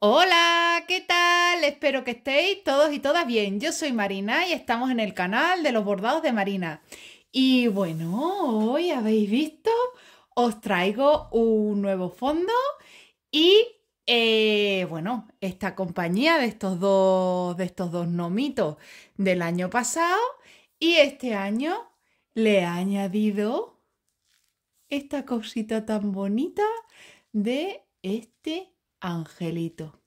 Hola, ¿qué tal? Espero que estéis todos y todas bien. Yo soy Marina y estamos en el canal de los bordados de Marina. Y bueno, hoy habéis visto, os traigo un nuevo fondo y eh, bueno, esta compañía de estos dos, de estos dos nomitos del año pasado y este año le he añadido esta cosita tan bonita de este Angelito.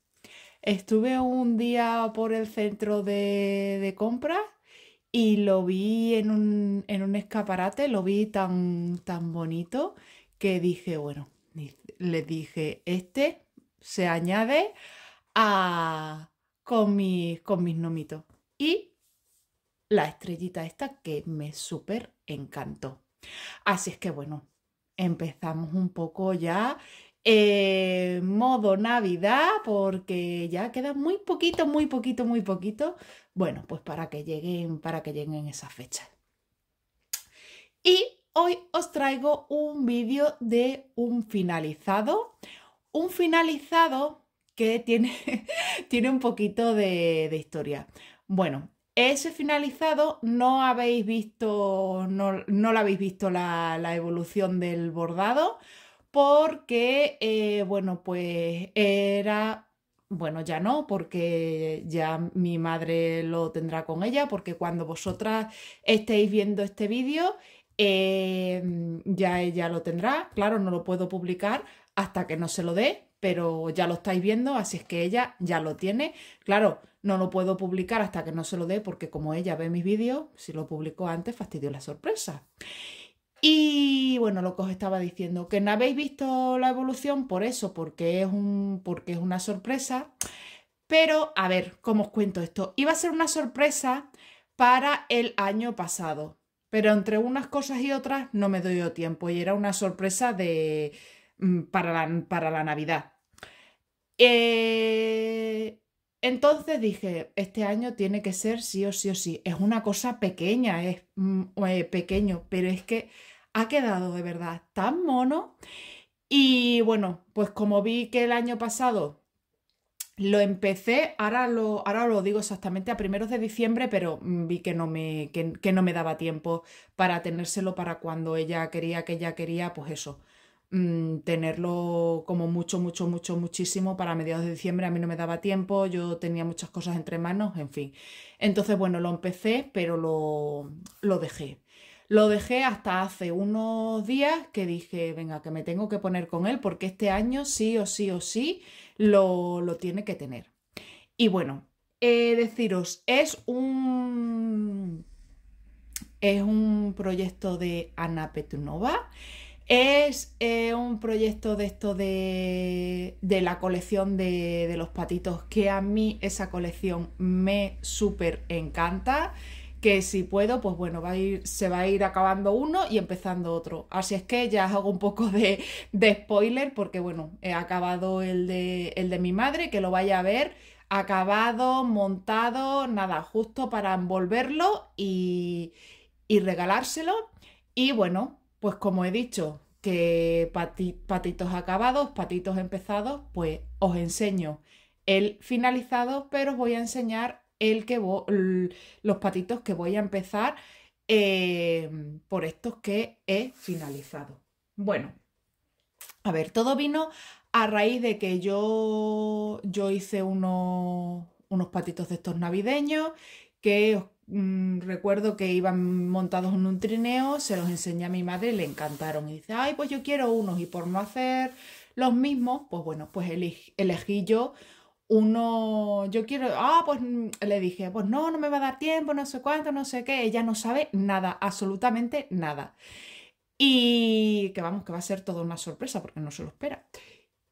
Estuve un día por el centro de, compras y lo vi en un, en un, escaparate, lo vi tan, tan bonito que dije, bueno, le dije, este se añade a, con, mi, con mis nomitos. Y la estrellita esta que me súper encantó. Así es que bueno, empezamos un poco ya eh, modo Navidad, porque ya queda muy poquito, muy poquito, muy poquito. Bueno, pues para que lleguen, para que lleguen esas fechas. Y hoy os traigo un vídeo de un finalizado. Un finalizado que tiene, tiene un poquito de, historia. Bueno, ese finalizado no habéis visto, no, no lo habéis visto la, evolución del bordado, porque, eh, bueno, pues era, bueno, ya no, porque ya mi madre lo tendrá con ella, porque cuando vosotras estéis viendo este vídeo, em, ya ella lo tendrá, claro, no lo puedo publicar hasta que no se lo dé, pero ya lo estáis viendo, así es que ella ya lo tiene. Claro, no lo puedo publicar hasta que no se lo dé, porque como ella ve mis vídeos, si lo publico antes, fastidio la sorpresa. Y bueno, lo que os estaba diciendo, que no habéis visto la evolución por eso, porque es, un, porque es una sorpresa. Pero, a ver, ¿cómo os cuento esto? Iba a ser una sorpresa para el año pasado, pero entre unas cosas y otras no me doy tiempo y era una sorpresa de, mm, para, la, Navidad. Eh, entonces dije, este año tiene que ser sí o sí o sí. Es una cosa pequeña, es mm, eh, pequeño, pero es que ha quedado de verdad tan mono. Y bueno, pues como vi que el año pasado lo empecé, ahora lo, ahora lo digo exactamente a primeros de diciembre, pero vi que no, me, no me daba tiempo para tenérselo para cuando ella quería, que ella quería, pues eso, mm, tenerlo como mucho, mucho, mucho, muchísimo para mediados de diciembre. A mí no me daba tiempo, yo tenía muchas cosas entre manos, en fin. Entonces, bueno, lo empecé, pero lo, lo dejé. Lo dejé hasta hace unos días que dije, venga, que me tengo que poner con él porque este año sí o sí o sí lo, tiene que tener. Y bueno, deciros, es un, es un proyecto de Ana Petunova. Es eh, un proyecto de esto de, la colección de, de, los patitos que a mí esa colección me súper encanta que si puedo, pues bueno, va a ir, se va a ir acabando uno y empezando otro. Así es que ya hago un poco de, spoiler porque bueno, he acabado el de, el de mi madre, que lo vaya a ver acabado, montado, nada, justo para envolverlo y, y regalárselo. Y bueno, pues como he dicho, que patitos acabados, patitos empezados, pues os enseño el finalizado, pero os voy a enseñar el que los patitos que voy a empezar em, por estos que he finalizado. Bueno, a ver, todo vino a raíz de que yo, yo hice unos, patitos de estos navideños que mm, recuerdo que iban montados en un trineo, se los enseñé a mi madre y le encantaron. Y dice, ay, pues yo quiero unos y por no hacer los mismos, pues bueno, pues elegí yo uno, yo quiero, ah, pues mm, le dije, pues no, no me va a dar tiempo, no sé cuánto, no sé qué, ella no sabe nada, absolutamente nada. Y que vamos, que va a ser toda una sorpresa porque no se lo espera.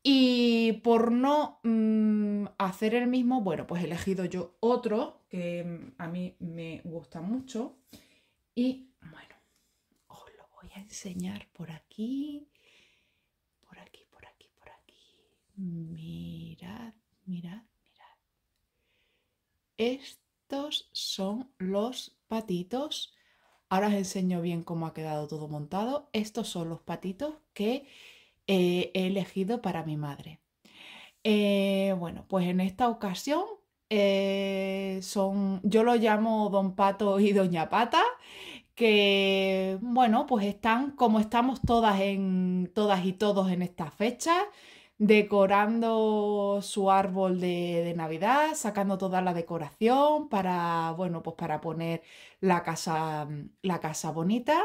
Y por no mm, hacer el mismo, bueno, pues he elegido yo otro que mm, a mí me gusta mucho. Y bueno, os lo voy a enseñar por aquí, por aquí, por aquí, por aquí. Mirad mirad, mirad. Estos son los patitos. Ahora os enseño bien cómo ha quedado todo montado. Estos son los patitos que eh, he elegido para mi madre. Eh, bueno, pues en esta ocasión eh, son, yo lo llamo Don Pato y Doña Pata, que bueno, pues están como estamos todas en todas y todos en esta fecha, decorando su árbol de, Navidad, sacando toda la decoración para, bueno, pues para poner la casa, mm, la casa bonita.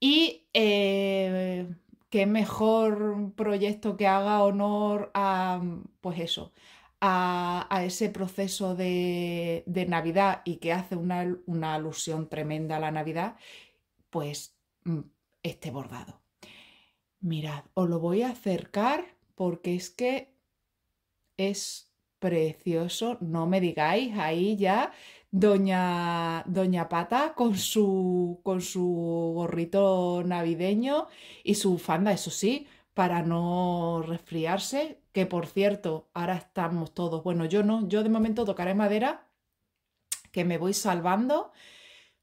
Y eh, qué mejor proyecto que haga honor a, mm, pues eso, a, ese proceso de, Navidad y que hace una, una alusión tremenda a la Navidad, pues mm, este bordado. Mirad, os lo voy a acercar porque es que es precioso, no me digáis, ahí ya doña, doña Pata con su, con su gorrito navideño y su fanda eso sí, para no resfriarse, que por cierto, ahora estamos todos, bueno, yo no, yo de momento tocaré madera, que me voy salvando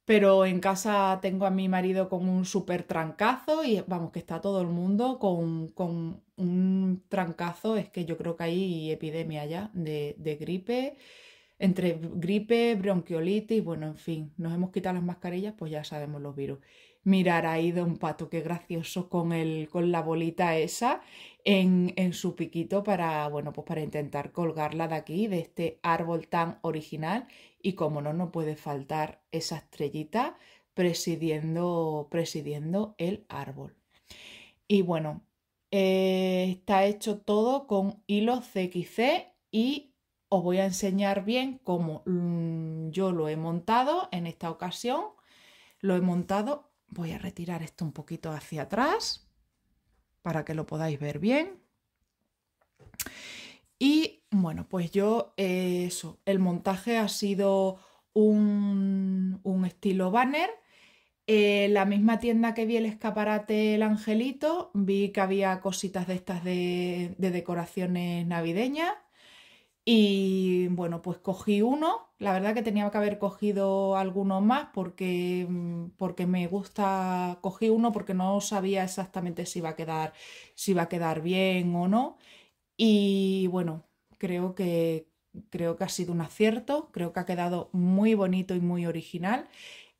pero en casa tengo a mi marido con un súper trancazo y vamos, que está todo el mundo con, un trancazo, es que yo creo que hay epidemia ya de, de gripe, entre gripe, bronquiolitis, bueno, en fin, nos hemos quitado las mascarillas, pues ya sabemos los virus. Mirar ahí de un Pato, qué gracioso con, el, con la bolita esa en, su piquito para, bueno, pues para intentar colgarla de aquí, de este árbol tan original. Y como no, no puede faltar esa estrellita presidiendo, presidiendo el árbol. Y bueno, eh, está hecho todo con hilo CXC y os voy a enseñar bien cómo mm, yo lo he montado en esta ocasión. Lo he montado Voy a retirar esto un poquito hacia atrás para que lo podáis ver bien. Y bueno, pues yo eh, eso, el montaje ha sido un, un estilo banner. Eh, la misma tienda que vi el escaparate El Angelito, vi que había cositas de estas de, de decoraciones navideñas. Y bueno, pues cogí uno. La verdad que tenía que haber cogido alguno más porque, mm, porque me gusta. Cogí uno porque no sabía exactamente si iba a quedar, si a quedar bien o no. Y bueno, creo que, creo que ha sido un acierto. Creo que ha quedado muy bonito y muy original.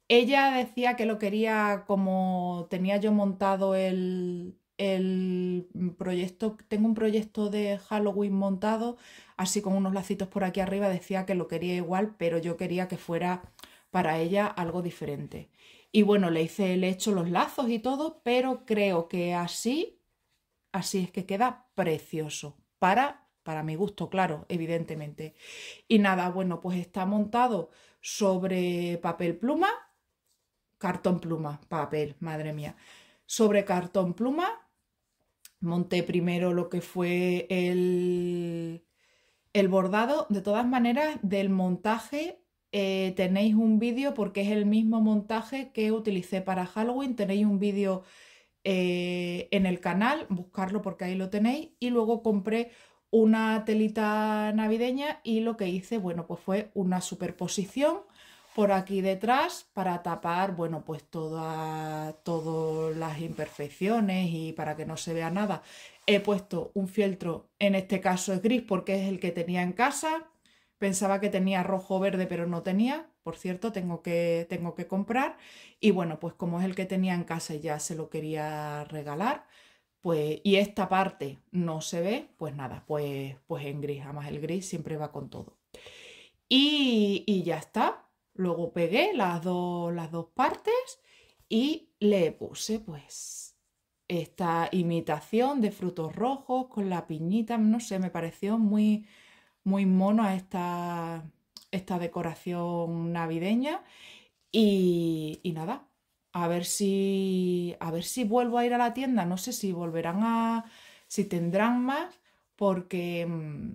Ella decía que lo quería como tenía yo montado el, el proyecto, tengo un proyecto de Halloween montado, así con unos lacitos por aquí arriba, decía que lo quería igual, pero yo quería que fuera para ella algo diferente. Y bueno, le hice, le he hecho los lazos y todo, pero creo que así, así es que queda precioso, para, para mi gusto, claro, evidentemente. Y nada, bueno, pues está montado sobre papel pluma, cartón pluma, papel, madre mía, sobre cartón pluma, monté primero lo que fue el, el bordado. De todas maneras, del montaje eh, tenéis un vídeo porque es el mismo montaje que utilicé para Halloween. Tenéis un vídeo eh, en el canal, buscarlo porque ahí lo tenéis. Y luego compré una telita navideña y lo que hice, bueno, pues fue una superposición por aquí detrás para tapar, bueno, pues todas las imperfecciones y para que no se vea nada. He puesto un fieltro, en este caso es gris porque es el que tenía en casa. Pensaba que tenía rojo verde, pero no tenía. Por cierto, tengo que, tengo que comprar. Y bueno, pues como es el que tenía en casa y ya se lo quería regalar, pues, y esta parte no se ve, pues nada, pues, pues en gris. Además, el gris siempre va con todo. y, y ya está Luego pegué las dos, las dos partes y le puse pues esta imitación de frutos rojos con la piñita, no sé, me pareció muy, muy mono a esta, esta decoración navideña y, y, nada, a ver si a ver si vuelvo a ir a la tienda, no sé si volverán a si tendrán más porque mm,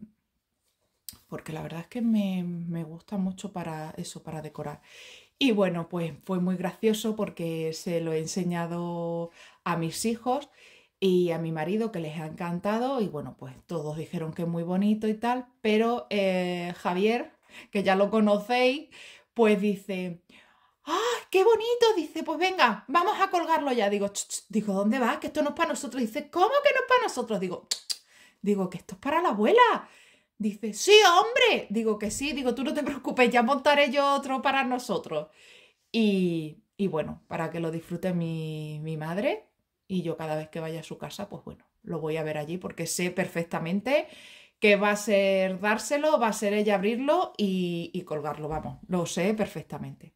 porque la verdad es que me, gusta mucho para eso, para decorar. Y bueno, pues fue muy gracioso porque se lo he enseñado a mis hijos y a mi marido que les ha encantado y bueno, pues todos dijeron que es muy bonito y tal, pero eh, Javier, que ya lo conocéis, pues dice, ¡ah, qué bonito! Dice, pues venga, vamos a colgarlo ya. Digo, digo, ¿dónde vas? Que esto no es para nosotros. Dice, ¿cómo que no es para nosotros? Digo, digo, que esto es para la abuela. Dice, sí, hombre. Digo que sí, digo, tú no te preocupes, ya montaré yo otro para nosotros. Y, y bueno, para que lo disfrute mi, mi, madre y yo cada vez que vaya a su casa, pues bueno, lo voy a ver allí porque sé perfectamente que va a ser dárselo, va a ser ella abrirlo y, y colgarlo, vamos, lo sé perfectamente.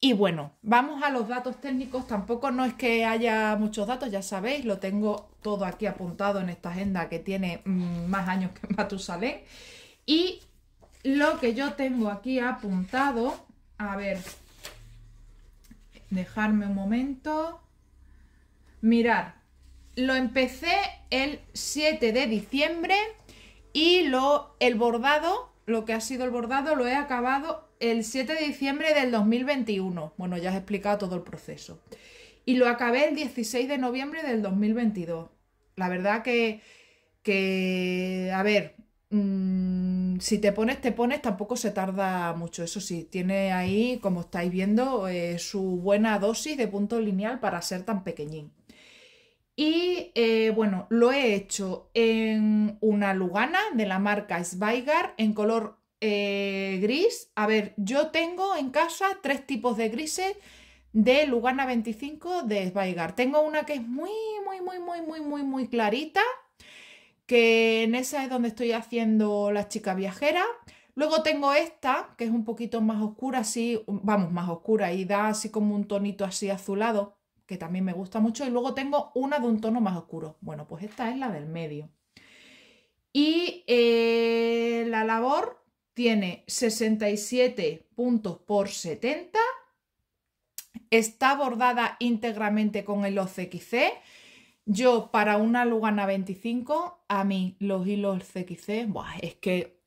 Y bueno, vamos a los datos técnicos. Tampoco no es que haya muchos datos, ya sabéis, lo tengo todo aquí apuntado en esta agenda que tiene mm, más años que Matusalén. Y lo que yo tengo aquí apuntado, a ver, dejarme un momento. Mirad, lo empecé el 7 de diciembre y lo, el bordado, lo que ha sido el bordado, lo he acabado el 7 de diciembre del 2021. Bueno, ya he explicado todo el proceso. Y lo acabé el 16 de noviembre del 2022. La verdad que, que a ver, mm, si te pones, te pones, tampoco se tarda mucho. Eso sí, tiene ahí, como estáis viendo, eh, su buena dosis de punto lineal para ser tan pequeñín. Y eh, bueno, lo he hecho en una lugana de la marca Sveigar en color eh, gris. A ver, yo tengo en casa tres tipos de grises de Lugana 25 de Sveigar. Tengo una que es muy, muy, muy, muy, muy, muy, muy clarita, que en esa es donde estoy haciendo la chica viajera. Luego tengo esta, que es un poquito más oscura, así, vamos, más oscura y da así como un tonito así azulado, que también me gusta mucho. Y luego tengo una de un tono más oscuro. Bueno, pues esta es la del medio. Y eh, la labor tiene 67 puntos por 70, está bordada íntegramente con el OCXC. Yo para una Lugana 25, a mí los hilos CXC, es que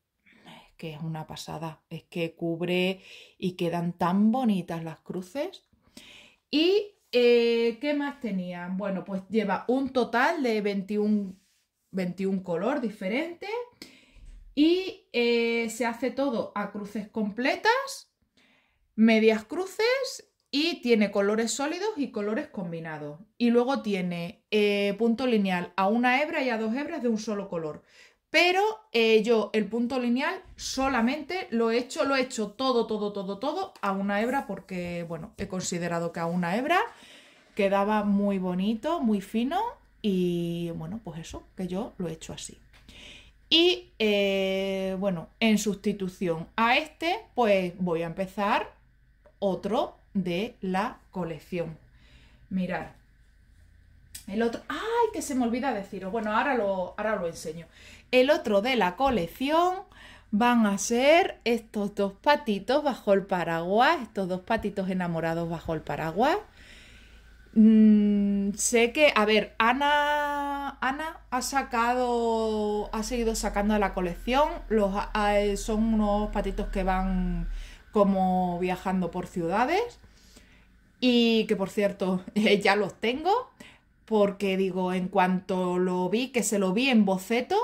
es una pasada, es que cubre y quedan tan bonitas las cruces. Y eh, ¿qué más tenía? Bueno, pues lleva un total de 21, 21 color diferentes y eh, se hace todo a cruces completas, medias cruces y tiene colores sólidos y colores combinados. Y luego tiene eh, punto lineal a una hebra y a dos hebras de un solo color. Pero eh, yo el punto lineal solamente lo he hecho, lo he hecho todo, todo, todo, todo a una hebra porque, bueno, he considerado que a una hebra quedaba muy bonito, muy fino y, bueno, pues eso, que yo lo he hecho así. Y eh, bueno, en sustitución a este, pues voy a empezar otro de la colección. Mirad. El otro. ¡Ay! Que se me olvida deciros. Bueno, ahora lo, ahora lo enseño. El otro de la colección van a ser estos dos patitos bajo el paraguas. Estos dos patitos enamorados bajo el paraguas. Mm, sé que, a ver, Ana, ha sacado, ha seguido sacando de la colección, los, eh, son unos patitos que van como viajando por ciudades y que por cierto eh, ya los tengo porque digo, en cuanto lo vi, que se lo vi en boceto,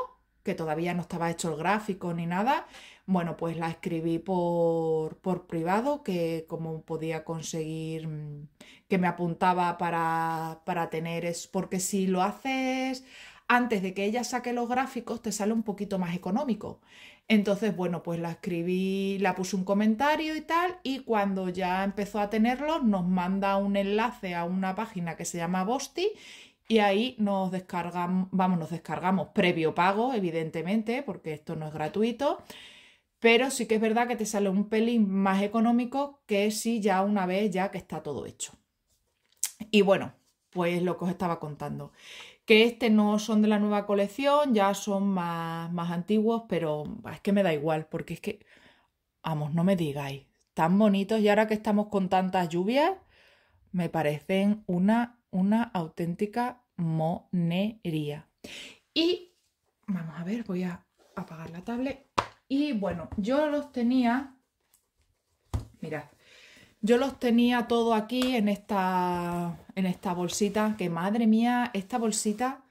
que todavía no estaba hecho el gráfico ni nada, bueno, pues la escribí por, por privado, que como podía conseguir mm, que me apuntaba para, tener. Es porque si lo haces antes de que ella saque los gráficos, te sale un poquito más económico. Entonces, bueno, pues la escribí, la puse un comentario y tal, y cuando ya empezó a tenerlos, nos manda un enlace a una página que se llama Bosti y ahí nos descargamos, vamos, nos descargamos previo pago, evidentemente, porque esto no es gratuito, pero sí que es verdad que te sale un pelín más económico que si ya una vez ya que está todo hecho. Y bueno, pues lo que os estaba contando. Que este no son de la nueva colección, ya son más, antiguos, pero es que me da igual, porque es que, vamos, no me digáis, tan bonitos y ahora que estamos con tantas lluvias, me parecen una, una auténtica monería. Y vamos a ver, voy a apagar la tablet. Y bueno, yo los tenía, mirad, yo los tenía todo aquí en esta, en esta bolsita, que madre mía, esta bolsita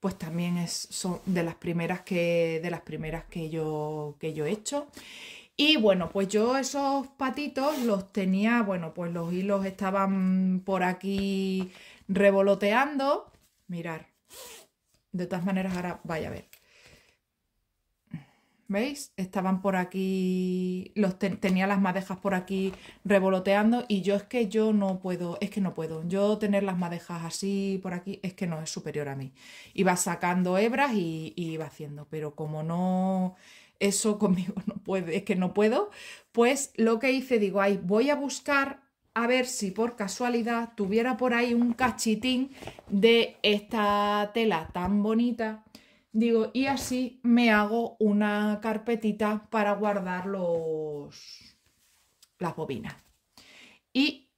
pues también es, son de las primeras que, de las primeras que, yo, que yo he hecho. Y bueno, pues yo esos patitos los tenía, bueno, pues los hilos estaban por aquí revoloteando. Mirar. De todas maneras, ahora vaya a ver. ¿Veis? Estaban por aquí, los tenía las madejas por aquí revoloteando y yo es que yo no puedo, es que no puedo. Yo tener las madejas así por aquí es que no es superior a mí. Iba sacando hebras y, va iba haciendo, pero como no, eso conmigo no puede, es que no puedo, pues lo que hice, digo, ay, voy a buscar a ver si por casualidad tuviera por ahí un cachitín de esta tela tan bonita Digo, y así me hago una carpetita para guardar las bobinas. Y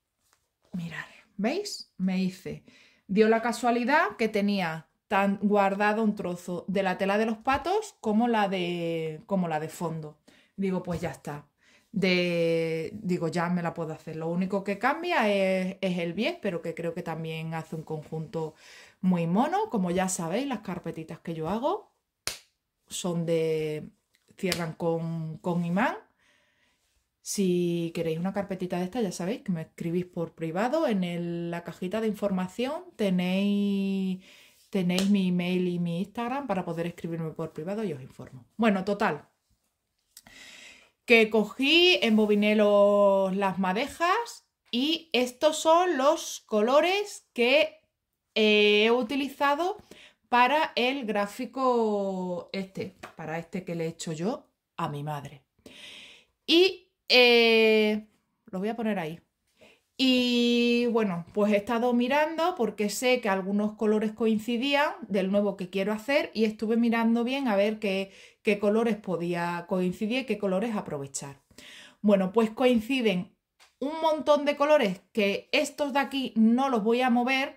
mirad, ¿veis? Me hice. Dio la casualidad que tenía tan guardado un trozo de la tela de los patos como la de, como la de fondo. Digo, pues ya está. De, digo, ya me la puedo hacer. Lo único que cambia es, es el 10, pero que creo que también hace un conjunto muy mono. Como ya sabéis, las carpetitas que yo hago son de... cierran con, con imán. Si queréis una carpetita de esta, ya sabéis que me escribís por privado. En la cajita de información tenéis, tenéis mi email y mi Instagram para poder escribirme por privado y os informo. Bueno, total. Que cogí, embobiné los, las madejas y estos son los colores que he utilizado para el gráfico este, para este que le he hecho yo a mi madre. Y eh, lo voy a poner ahí. Y bueno, pues he estado mirando porque sé que algunos colores coincidían del nuevo que quiero hacer y estuve mirando bien a ver qué, qué colores podía coincidir y qué colores aprovechar. Bueno, pues coinciden un montón de colores que estos de aquí no los voy a mover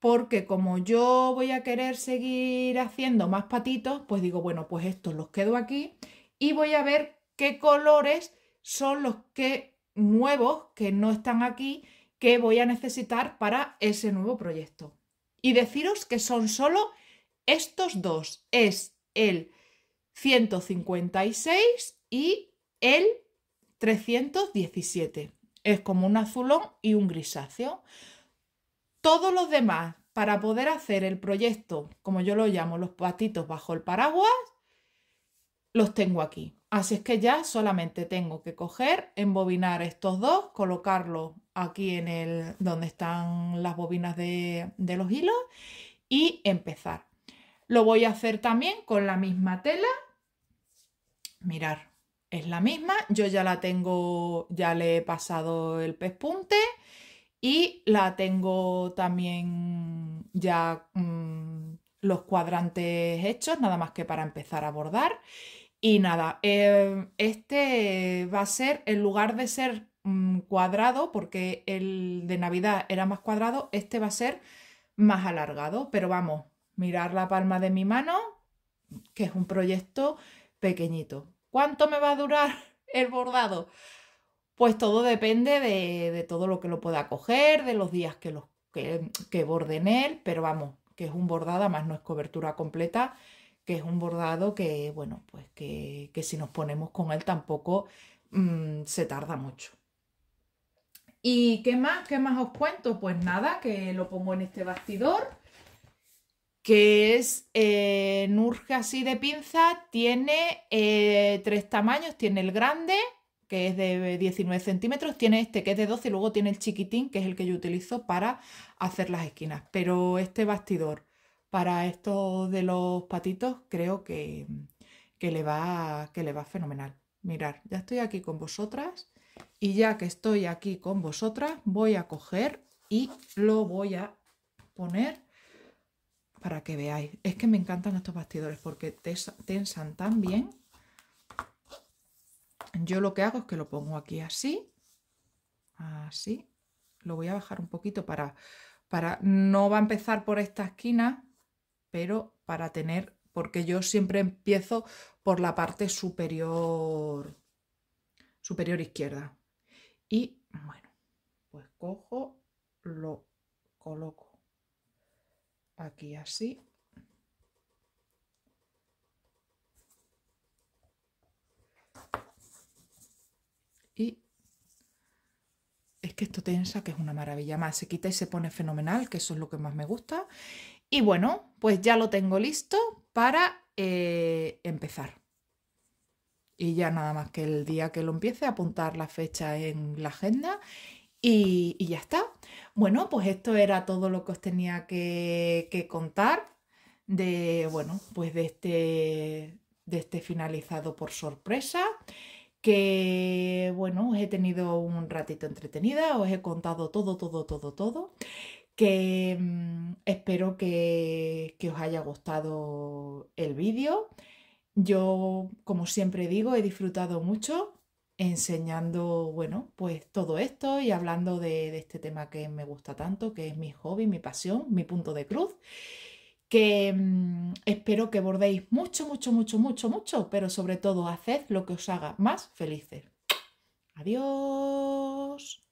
porque como yo voy a querer seguir haciendo más patitos, pues digo, bueno, pues estos los quedo aquí y voy a ver qué colores son los que nuevos que no están aquí que voy a necesitar para ese nuevo proyecto. Y deciros que son solo estos dos, es el 156 y el 317. Es como un azulón y un grisáceo todos los demás para poder hacer el proyecto, como yo lo llamo, los patitos bajo el paraguas, los tengo aquí. Así es que ya solamente tengo que coger, embobinar estos dos, colocarlos aquí en el donde están las bobinas de, de los hilos y empezar. Lo voy a hacer también con la misma tela. Mirar, es la misma. Yo ya la tengo, ya le he pasado el pespunte. Y la tengo también ya mm, los cuadrantes hechos, nada más que para empezar a bordar. Y nada, eh, este va a ser, en lugar de ser mm, cuadrado, porque el de Navidad era más cuadrado, este va a ser más alargado. Pero vamos, mirar la palma de mi mano, que es un proyecto pequeñito. ¿Cuánto me va a durar el bordado? Pues todo depende de, todo lo que lo pueda coger, de los días que, los, que, borden él, pero vamos, que es un bordado, además no es cobertura completa, que es un bordado que, bueno, pues que, si nos ponemos con él tampoco mm, se tarda mucho. ¿Y qué más? ¿Qué más os cuento? Pues nada, que lo pongo en este bastidor, que es eh, Nurge así de pinza, tiene eh, tres tamaños, tiene el grande, que es de 19 centímetros, tiene este que es de 12 y luego tiene el chiquitín, que es el que yo utilizo para hacer las esquinas. Pero este bastidor para estos de los patitos creo que, que, le va, que le va fenomenal. Mirar, ya estoy aquí con vosotras y ya que estoy aquí con vosotras voy a coger y lo voy a poner para que veáis. Es que me encantan estos bastidores porque tensan tan bien yo lo que hago es que lo pongo aquí así, así. Lo voy a bajar un poquito para, para, no va a empezar por esta esquina, pero para tener, porque yo siempre empiezo por la parte superior, superior izquierda. Y bueno, pues cojo, lo coloco aquí así Y es que esto tensa, que es una maravilla. Más se quita y se pone fenomenal, que eso es lo que más me gusta. Y bueno, pues ya lo tengo listo para eh, empezar. Y ya nada más que el día que lo empiece, apuntar la fecha en la agenda y, ya está. Bueno, pues esto era todo lo que os tenía que, contar de, bueno, pues de este, de este finalizado por sorpresa que bueno, os he tenido un ratito entretenida, os he contado todo, todo, todo, todo, que mm, espero que, os haya gustado el vídeo. Yo, como siempre digo, he disfrutado mucho enseñando, bueno, pues todo esto y hablando de este tema que me gusta tanto, que es mi hobby, mi pasión, mi punto de cruz que mm, espero que bordéis mucho, mucho, mucho, mucho, mucho, pero sobre todo haced lo que os haga más felices. Adiós.